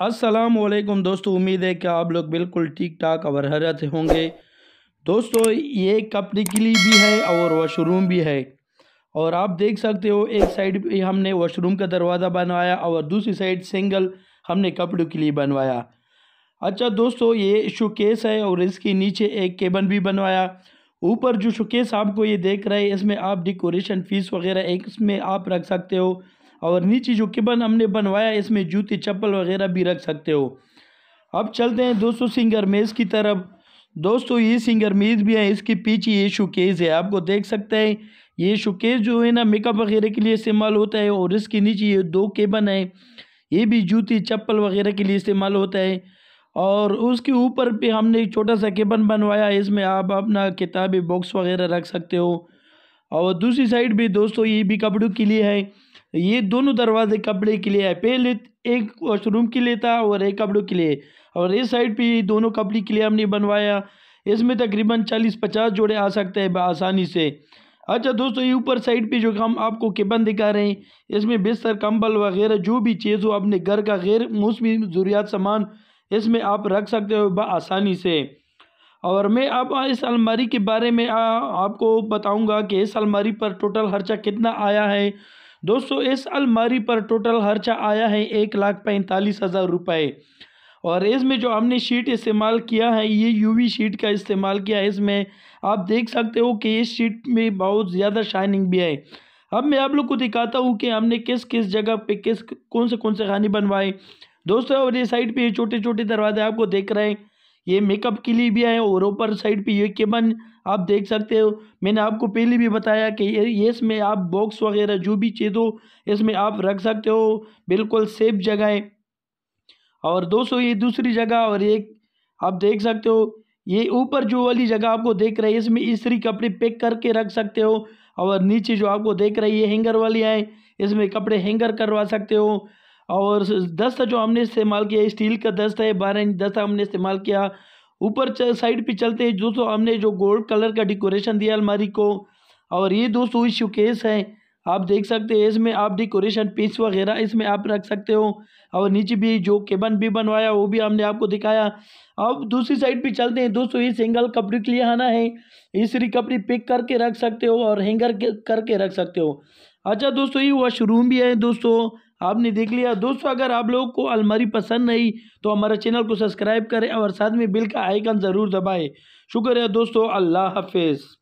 असलम दोस्तों उम्मीद है कि आप लोग बिल्कुल ठीक ठाक और हरत होंगे दोस्तों ये कपड़े के लिए भी है और वॉशरूम भी है और आप देख सकते हो एक साइड पे हमने वॉशरूम का दरवाज़ा बनवाया और दूसरी साइड सिंगल हमने कपड़ों के लिए बनवाया अच्छा दोस्तों ये शोकेस है और इसके नीचे एक केबन भी बनवाया ऊपर जो शोकेस आपको ये देख रहे हैं इसमें आप डेकोरेशन फीस वगैरह एक इसमें आप रख सकते हो और नीचे जो किबन हमने बनवाया इसमें जूते चप्पल वगैरह भी रख सकते हो अब चलते हैं दोस्तों सिंगर मेज़ की तरफ दोस्तों ये सिंगर मेज़ भी है इसके पीछे ये शोकेज़ है आपको देख सकते हैं ये शोकेज़ जो है ना मेकअप वगैरह के लिए इस्तेमाल होता है और इसके नीचे ये दो केबन है ये भी जूती चप्पल वगैरह के लिए इस्तेमाल होता है और उसके ऊपर पे हमने एक छोटा सा केबन बनवाया इसमें आप अपना किताबें बॉक्स वगैरह रख सकते हो और दूसरी साइड भी दोस्तों ये भी कपड़ों के लिए है ये दोनों दरवाजे कपड़े के लिए है पहले एक वॉशरूम के लिए था और एक कपड़ों के लिए और इस साइड पे दोनों कपड़े के लिए हमने बनवाया इसमें तकरीबन चालीस पचास जोड़े आ सकते हैं आसानी से अच्छा दोस्तों ये ऊपर साइड पे जो हम आपको केबन दिखा रहे हैं इसमें बिस्तर कंबल वगैरह जो भी चीज़ हो अपने घर का गैर मौसमी ज़रूरियात सामान इसमें आप रख सकते हो आसानी से और मैं अब इस अलमारी के बारे में आ, आपको बताऊंगा कि इस अलमारी पर टोटल खर्चा कितना आया है दोस्तों इस अलमारी पर टोटल खर्चा आया है एक लाख पैंतालीस हज़ार रुपये और इसमें जो हमने शीट इस्तेमाल किया है ये यूवी शीट का इस्तेमाल किया है इसमें आप देख सकते हो कि इस शीट में बहुत ज़्यादा शाइनिंग भी है अब मैं आप लोग को दिखाता हूँ कि हमने किस किस जगह पर किस कौन से कौन से खाने बनवाए दोस्तों और ये साइड पर छोटे छोटे दरवाजे आपको देख रहे हैं ये मेकअप के लिए भी आए और ऊपर साइड पे ये केबन आप देख सकते हो मैंने आपको पहले भी बताया कि ये इसमें आप बॉक्स वगैरह जो भी चीज़ हो इसमें आप रख सकते हो बिल्कुल सेफ जगह है और दोस्तों ये दूसरी जगह और ये आप देख सकते हो ये ऊपर जो वाली जगह आपको देख रही है इसमें इसी कपड़े पैक करके रख सकते हो और नीचे जो आपको देख रही है हैंगर वाली आए इसमें कपड़े हैंगर करवा सकते हो और दस्ता जो हमने इस्तेमाल किया स्टील का दस्ता है बारह इंच दस्ता हमने इस्तेमाल किया ऊपर साइड पे चलते हैं दोस्तों हमने जो गोल्ड कलर का डेकोरेशन दिया अलमारी को और ये दोस्तों शोकेस है आप देख सकते हैं इसमें आप डेकोरेशन पीस वगैरह इसमें आप रख सकते हो और नीचे भी जो केबन भी बनवाया वो भी हमने आपको दिखाया अब दूसरी साइड पे चलते हैं दोस्तों ये सिंगल कपड़े के लिए आना है इसी कपड़े पिक करके रख सकते हो और हैंगर करके रख सकते हो अच्छा दोस्तों ये वॉशरूम भी है दोस्तों आपने देख लिया दोस्तों अगर आप लोगों को अलमारी पसंद नहीं तो हमारा चैनल को सब्सक्राइब करें और साथ में बिल का आइकन ज़रूर दबाएं शुक्रिया दोस्तों अल्लाह हाफिज़